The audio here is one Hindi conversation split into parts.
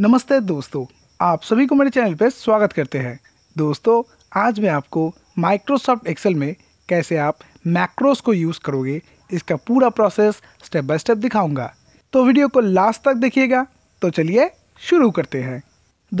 नमस्ते दोस्तों आप सभी को मेरे चैनल पर स्वागत करते हैं दोस्तों आज मैं आपको माइक्रोसॉफ्ट एक्सेल में कैसे आप मैक्रोस को यूज़ करोगे इसका पूरा प्रोसेस स्टेप बाय स्टेप दिखाऊंगा तो वीडियो को लास्ट तक देखिएगा तो चलिए शुरू करते हैं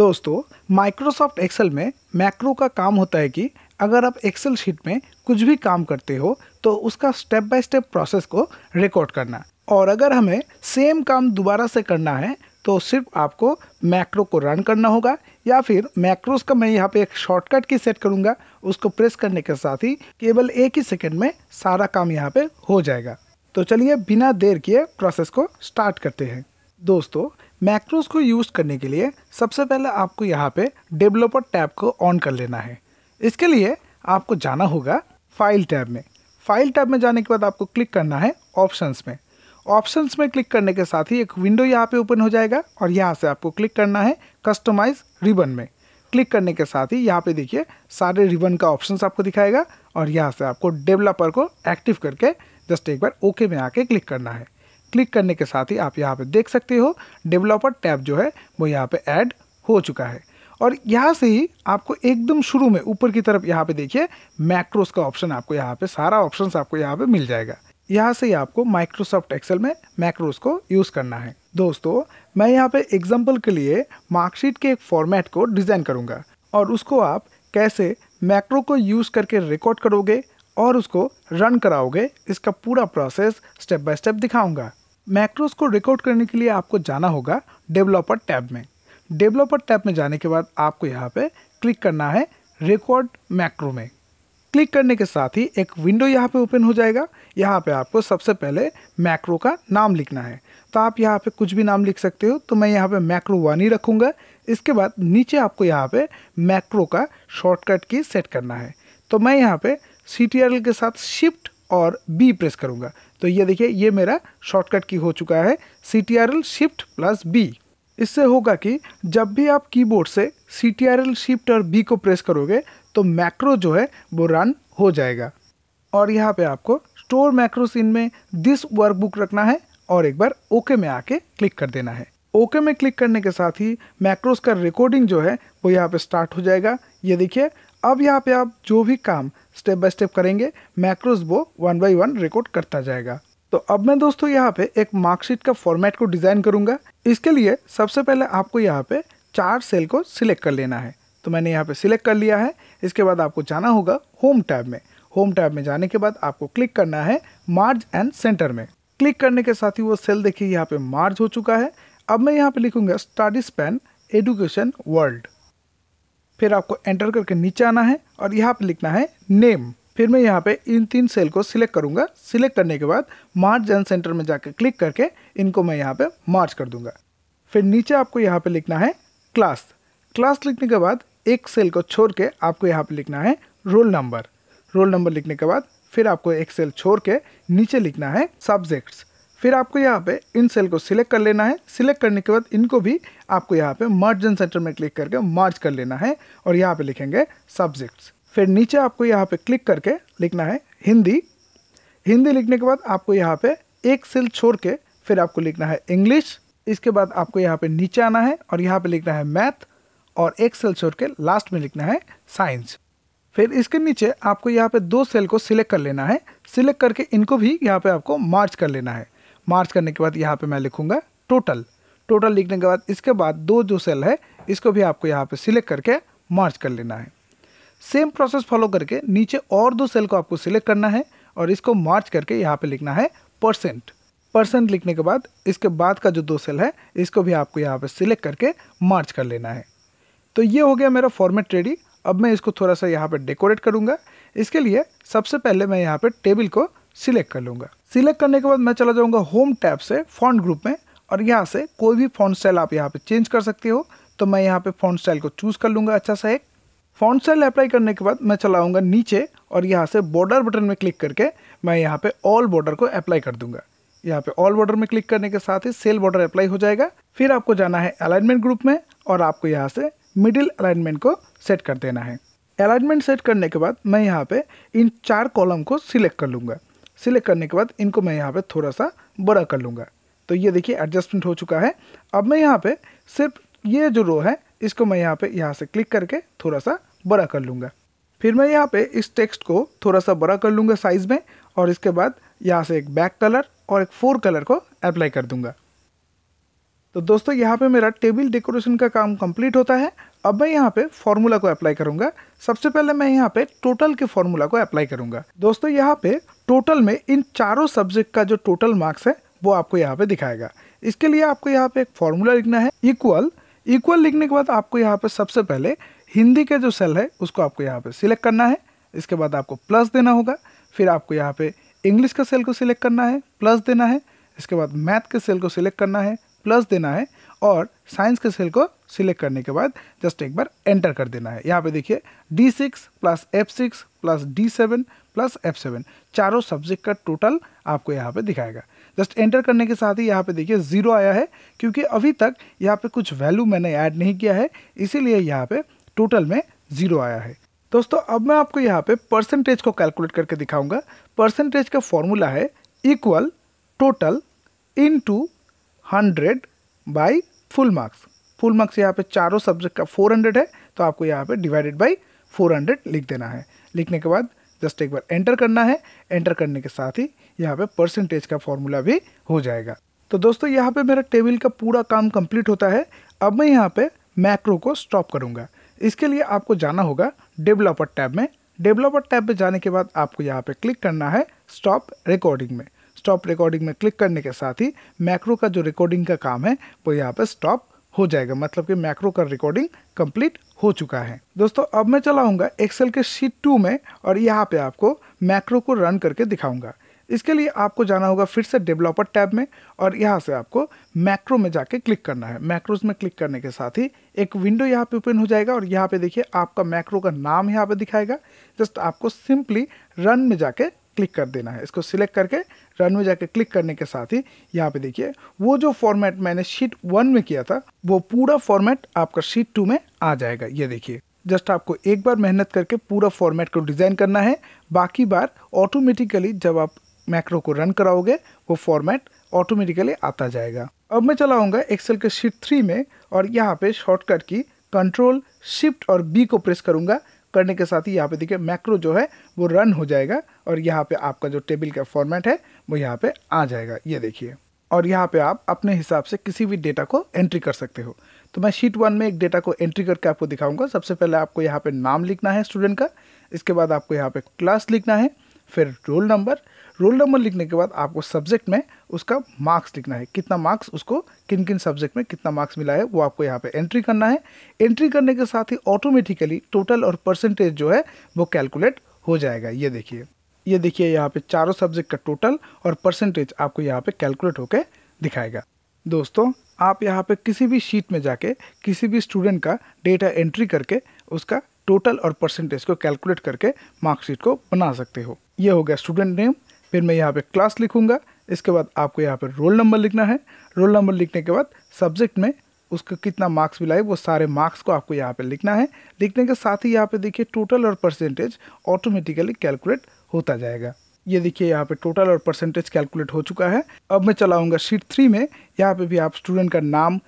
दोस्तों माइक्रोसॉफ्ट एक्सेल में मैक्रो का काम होता है कि अगर आप एक्सेल शीट में कुछ भी काम करते हो तो उसका स्टेप बाय स्टेप प्रोसेस को रिकॉर्ड करना और अगर हमें सेम काम दोबारा से करना है तो सिर्फ आपको मैक्रो को रन करना होगा या फिर मैक्रोस का मैं यहाँ पे एक शॉर्टकट की सेट करूँगा उसको प्रेस करने के साथ ही केवल एक ही सेकेंड में सारा काम यहाँ पे हो जाएगा तो चलिए बिना देर किए प्रोसेस को स्टार्ट करते हैं दोस्तों मैक्रोस को यूज़ करने के लिए सबसे पहले आपको यहाँ पे डेवलपर टैब को ऑन कर लेना है इसके लिए आपको जाना होगा फाइल टैब में फाइल टैब में जाने के बाद आपको क्लिक करना है ऑप्शंस में ऑप्शंस में क्लिक करने के साथ ही एक विंडो यहाँ पे ओपन हो जाएगा और यहाँ से आपको क्लिक करना है कस्टमाइज रिबन में क्लिक करने के साथ ही यहाँ पे देखिए सारे रिबन का ऑप्शंस आपको दिखाएगा और यहाँ से आपको डेवलपर को एक्टिव करके जस्ट एक बार ओके में आके क्लिक करना है क्लिक करने के साथ ही आप यहाँ पे देख सकते हो डेवलपर टैब जो है वो यहाँ पे ऐड हो चुका है और यहाँ से ही आपको एकदम शुरू में ऊपर की तरफ यहाँ पे देखिए मैक्रोस का ऑप्शन आपको यहाँ पे सारा ऑप्शंस आपको यहाँ पे मिल जाएगा यहाँ से ही आपको माइक्रोसॉफ्ट एक्सेल में मैक्रोस को यूज़ करना है दोस्तों मैं यहाँ पे एग्जाम्पल के लिए मार्कशीट के एक फॉर्मेट को डिज़ाइन करूँगा और उसको आप कैसे मैक्रो को यूज़ करके रिकॉर्ड करोगे और उसको रन कराओगे इसका पूरा प्रोसेस स्टेप बाय स्टेप दिखाऊंगा मैक्रोस को रिकॉर्ड करने के लिए आपको जाना होगा डेवलपर टैब में डेवलपर टैब में जाने के बाद आपको यहाँ पे क्लिक करना है रिकॉर्ड मैक्रो में क्लिक करने के साथ ही एक विंडो यहाँ पे ओपन हो जाएगा यहाँ पे आपको सबसे पहले मैक्रो का नाम लिखना है तो आप यहाँ पे कुछ भी नाम लिख सकते हो तो मैं यहाँ पे मैक्रो वन ही रखूँगा इसके बाद नीचे आपको यहाँ पे मैक्रो का शॉर्टकट की सेट करना है तो मैं यहाँ पे सी के साथ शिफ्ट और बी प्रेस करूँगा तो ये देखिए ये मेरा शॉर्टकट की हो चुका है सी शिफ्ट प्लस बी इससे होगा कि जब भी आप कीबोर्ड से C T R L shift और बी को प्रेस करोगे तो मैक्रो जो है वो रन हो जाएगा और यहाँ पे आपको स्टोर मैक्रोस इन में दिस वर्कबुक रखना है और एक बार ओके में आके क्लिक कर देना है ओके में क्लिक करने के साथ ही मैक्रोस का रिकॉर्डिंग जो है वो यहाँ पे स्टार्ट हो जाएगा ये देखिए अब यहाँ पे आप जो भी काम स्टेप बाय स्टेप करेंगे मैक्रोस वो वन बाय वन रिकॉर्ड करता जाएगा तो अब मैं दोस्तों यहाँ पे एक मार्कशीट का फॉर्मेट को डिज़ाइन करूंगा इसके लिए सबसे पहले आपको यहाँ पे चार सेल को सिलेक्ट कर लेना है तो मैंने यहाँ पे सिलेक्ट कर लिया है इसके बाद आपको जाना होगा होम टैब में होम टैब में जाने के बाद आपको क्लिक करना है मार्ज एंड सेंटर में क्लिक करने के साथ ही वो सेल देखिए यहाँ पे मार्ज हो चुका है अब मैं यहाँ पे लिखूंगा स्टडी स्पेन एडुकेशन वर्ल्ड फिर आपको एंटर करके नीचे आना है और यहाँ पे लिखना है नेम फिर मैं यहाँ पे इन तीन सेल को सिलेक्ट करूँगा सिलेक्ट करने के बाद मार्च जन सेंटर में जाकर क्लिक करके इनको मैं यहाँ पे मार्च कर दूँगा फिर नीचे आपको यहाँ पे लिखना है क्लास क्लास लिखने के बाद एक सेल को छोड़ के आपको यहाँ पे लिखना है रोल नंबर रोल नंबर लिखने के बाद फिर आपको एक सेल छोड़ के नीचे लिखना है सब्जेक्ट्स फिर आपको यहाँ पे इन सेल को सिलेक्ट कर लेना है सिलेक्ट करने के बाद इनको भी आपको यहाँ पे मार्जन सेंटर में क्लिक करके मार्च कर लेना है और यहाँ पे लिखेंगे सब्जेक्ट्स फिर नीचे आपको यहाँ पे क्लिक करके लिखना है हिंदी हिंदी लिखने के बाद आपको यहाँ पे एक सेल छोड़ के फिर आपको लिखना है इंग्लिश इसके बाद आपको यहाँ पे नीचे आना है और यहाँ पे लिखना है मैथ और एक सेल छोड़ के लास्ट में लिखना है साइंस फिर इसके नीचे आपको यहाँ पे दो सेल को सिलेक्ट कर लेना है सिलेक्ट करके इनको भी यहाँ पे आपको मार्च कर लेना है मार्च करने के बाद यहाँ पे मैं लिखूँगा टोटल टोटल लिखने के बाद इसके बाद दो जो सेल है इसको भी आपको यहाँ पे सिलेक्ट करके मार्च कर लेना है सेम प्रोसेस फॉलो करके नीचे और दो सेल को आपको सिलेक्ट करना है और इसको मार्च करके यहाँ पे लिखना है परसेंट परसेंट लिखने के बाद इसके बाद का जो दो सेल है इसको भी आपको यहाँ पे सिलेक्ट करके मार्च कर लेना है तो ये हो गया मेरा फॉर्मेट रेडी अब मैं इसको थोड़ा सा यहाँ पे डेकोरेट करूँगा इसके लिए सबसे पहले मैं यहाँ पे टेबल को सिलेक्ट कर लूँगा सिलेक्ट करने के बाद मैं चला जाऊँगा होम टैप से फॉन्ट ग्रुप में और यहाँ से कोई भी फॉन्ट स्टाइल आप यहाँ पे चेंज कर सकते हो तो मैं यहाँ पे फॉन्ट स्टाइल को चूज़ कर लूँगा अच्छा सा एक फॉन्ट स्टाइल अप्लाई करने के बाद मैं चलाऊंगा नीचे और यहाँ से बॉर्डर बटन में क्लिक करके मैं यहाँ पे ऑल बॉर्डर को अप्लाई कर दूंगा यहाँ पे ऑल बॉर्डर में क्लिक करने के साथ ही सेल बॉर्डर अप्लाई हो जाएगा फिर आपको जाना है अलाइनमेंट ग्रुप में और आपको यहाँ से मिडिल अलाइनमेंट को सेट कर देना है अलाइनमेंट सेट करने के बाद मैं यहाँ पे इन चार कॉलम को सिलेक्ट कर लूँगा सिलेक्ट करने के बाद इनको मैं यहाँ पे थोड़ा सा बड़ा कर लूँगा तो ये देखिए एडजस्टमेंट हो चुका है अब मैं यहाँ पे सिर्फ ये जो रो है इसको मैं यहाँ पे यहाँ से क्लिक करके थोड़ा सा बड़ा कर लूँगा फिर मैं यहाँ पे इस टेक्स्ट को थोड़ा सा बड़ा कर लूँगा साइज़ में और इसके बाद यहाँ से एक बैक कलर और एक फोर कलर को अप्लाई कर दूँगा तो दोस्तों यहाँ पे मेरा टेबल डेकोरेशन का काम कंप्लीट होता है अब मैं यहाँ पे फॉर्मूला को अप्लाई करूँगा सबसे पहले मैं यहाँ पे टोटल के फॉर्मूला को अप्लाई करूँगा दोस्तों यहाँ पे टोटल में इन चारों सब्जेक्ट का जो टोटल मार्क्स है वो आपको यहाँ पे दिखाएगा इसके लिए आपको यहाँ पे एक फॉर्मूला लिखना है इक्वल इक्वल लिखने के बाद आपको यहाँ पे सबसे पहले हिंदी के जो सेल है उसको आपको यहाँ पे सिलेक्ट करना है इसके बाद आपको प्लस देना होगा फिर आपको यहाँ पे इंग्लिश का सेल को सिलेक्ट करना है प्लस देना है इसके बाद मैथ के सेल को सिलेक्ट करना है प्लस देना है और साइंस के सेल को सिलेक्ट करने के बाद जस्ट एक बार एंटर कर देना है यहाँ पे देखिए D six plus F six plus D seven plus F seven चारों सब्जेक्ट का टोटल आपको यहाँ पे दिखाएगा जस्ट एंटर करने के साथ ही यहाँ पे देखिए ज़ीरो आया है क्योंकि अभी तक यहाँ पे कुछ वैल्यू मैंने ऐड नहीं किया है इसीलिए यहाँ पे टोटल में ज़ीरो आया है दोस्तों अब मैं आपको यहाँ पे परसेंटेज को कैलकुलेट करके दिखाऊंगा परसेंटेज का फॉर्मूला है equal total into hundred by full marks full marks यहाँ पे चारों सब्जेक्ट का फोर हंड्रेड है तो आपको यहाँ पे डिवाइडेड बाई फोर हंड्रेड लिख देना है लिखने के बाद जस्ट एक बार एंटर करना है एंटर करने के साथ ही यहाँ पे परसेंटेज का फॉर्मूला भी हो जाएगा तो दोस्तों यहाँ पे मेरा टेबल का पूरा काम कंप्लीट होता है अब मैं यहाँ पे मैक्रो को स्टॉप करूँगा इसके लिए आपको जाना होगा डेवलपर टैब में डेवलपर टैब पे जाने के बाद आपको यहाँ पे क्लिक करना है स्टॉप रिकॉर्डिंग में स्टॉप रिकॉर्डिंग में क्लिक करने के साथ ही मैक्रो का जो रिकॉर्डिंग का काम है वो यहाँ पे स्टॉप हो जाएगा मतलब कि मैक्रो का रिकॉर्डिंग कंप्लीट हो चुका है दोस्तों अब मैं चलाऊंगा एक्सेल के शीट टू में और यहाँ पे आपको मैक्रो को रन करके दिखाऊंगा इसके लिए आपको जाना होगा फिर से डेवलपर टैब में और यहाँ से आपको मैक्रो में जाके क्लिक करना है मैक्रोज में क्लिक करने के साथ ही एक विंडो यहाँ पे ओपन हो जाएगा और यहाँ पे देखिए आपका मैक्रो का नाम यहाँ पे दिखाएगा जस्ट आपको सिंपली रन में जाके क्लिक कर देना है इसको सिलेक्ट करके रन में जाके क्लिक करने के साथ ही यहाँ पे देखिए वो जो फॉर्मेट मैंने शीट वन में किया था वो पूरा फॉर्मेट आपका शीट टू में आ जाएगा ये देखिए जस्ट आपको एक बार मेहनत करके पूरा फॉर्मेट को डिज़ाइन करना है बाकी बार ऑटोमेटिकली जब आप मैक्रो को रन कराओगे वो फॉर्मेट ऑटोमेटिकली आता जाएगा अब मैं चलाऊंगा एक्सेल के शीट थ्री में और यहाँ पे शॉर्टकट की कंट्रोल शिफ्ट और बी को प्रेस करूंगा करने के साथ ही यहाँ पे देखिए मैक्रो जो है वो रन हो जाएगा और यहाँ पे आपका जो टेबल का फॉर्मेट है वो यहाँ पे आ जाएगा ये देखिए और यहाँ पे आप अपने हिसाब से किसी भी डेटा को एंट्री कर सकते हो तो मैं शीट वन में एक डेटा को एंट्री करके आपको दिखाऊंगा सबसे पहले आपको यहाँ पे नाम लिखना है स्टूडेंट का इसके बाद आपको यहाँ पे क्लास लिखना है फिर रोल नंबर रोल नंबर लिखने के बाद आपको सब्जेक्ट में उसका मार्क्स लिखना है कितना मार्क्स उसको किन किन सब्जेक्ट में कितना मार्क्स मिला है वो आपको यहाँ पे एंट्री करना है एंट्री करने के साथ ही ऑटोमेटिकली टोटल और परसेंटेज जो है वो कैलकुलेट हो जाएगा ये देखिए ये देखिए यहाँ पे चारों सब्जेक्ट का टोटल और परसेंटेज आपको यहाँ पे कैलकुलेट होकर दिखाएगा दोस्तों आप यहाँ पे किसी भी शीट में जाके किसी भी स्टूडेंट का डेटा एंट्री करके उसका टोटल और परसेंटेज को कैलकुलेट करके मार्कशीट को बना सकते हो ये हो गया स्टूडेंट नेम फिर मैं यहाँ पे क्लास लिखूँगा इसके बाद आपको यहाँ पर रोल नंबर लिखना है रोल नंबर लिखने के बाद सब्जेक्ट में उसको कितना मार्क्स मिला है वो सारे मार्क्स को आपको यहाँ पर लिखना है लिखने के साथ ही यहाँ पर देखिए टोटल और परसेंटेज ऑटोमेटिकली कैलकुलेट होता जाएगा ये देखिए यहाँ पे टोटल और परसेंटेज कैलकुलेट हो चुका है अब मैं चलाऊँगा शीट थ्री में यहाँ पे भी आप स्टूडेंट का नाम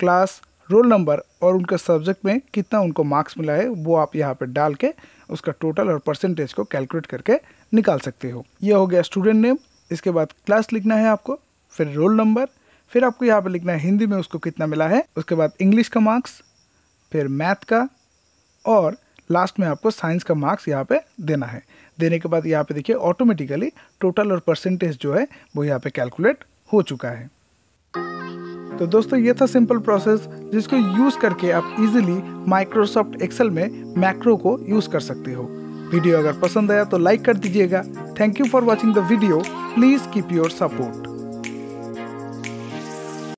क्लास रोल नंबर और उनके सब्जेक्ट में कितना उनको मार्क्स मिला है वो आप यहाँ पर डाल के उसका टोटल और परसेंटेज को कैलकुलेट करके निकाल सकते हो यह हो गया स्टूडेंट नेम इसके बाद क्लास लिखना है आपको फिर रोल नंबर फिर आपको यहाँ पर लिखना है हिंदी में उसको कितना मिला है उसके बाद इंग्लिश का मार्क्स फिर मैथ का और लास्ट में आपको साइंस का मार्क्स यहाँ पे देना है देने के बाद यहाँ पे देखिए ऑटोमेटिकली टोटल और परसेंटेज जो है वो यहाँ पे कैलकुलेट हो चुका है तो दोस्तों ये था सिंपल प्रोसेस जिसको यूज़ करके आप इजीली माइक्रोसॉफ्ट एक्सेल में मैक्रो को यूज़ कर सकते हो वीडियो अगर पसंद आया तो लाइक कर दीजिएगा thank you for watching the video please keep your support